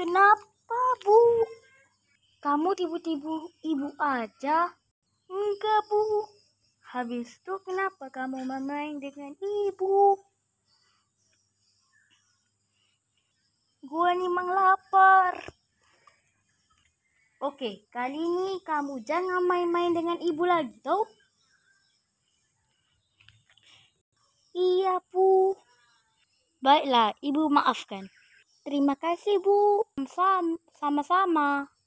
Kenapa, Bu? Kamu tiba-tiba ibu aja? Enggak, Bu. Habis itu kenapa kamu main dengan ibu? Gua nih memang lapar. Oke, kali ini kamu jangan main-main dengan ibu lagi, tau? Iya, Bu. Baiklah, ibu maafkan. Terima kasih Bu. Sama-sama.